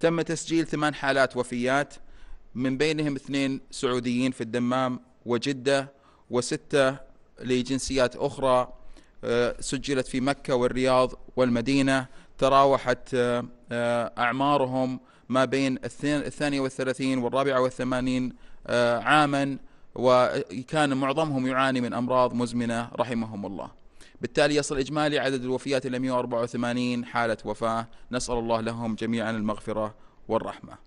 تم تسجيل ثمان حالات وفيات من بينهم اثنين سعوديين في الدمام وجدة وستة لجنسيات أخرى آه، سجلت في مكة والرياض والمدينة تراوحت آه، آه، أعمارهم ما بين الثانية والثلاثين والرابعة والثمانين عاما وكان معظمهم يعاني من أمراض مزمنة رحمهم الله بالتالي يصل إجمالي عدد الوفيات إلى 184 حالة وفاة نسأل الله لهم جميعا المغفرة والرحمة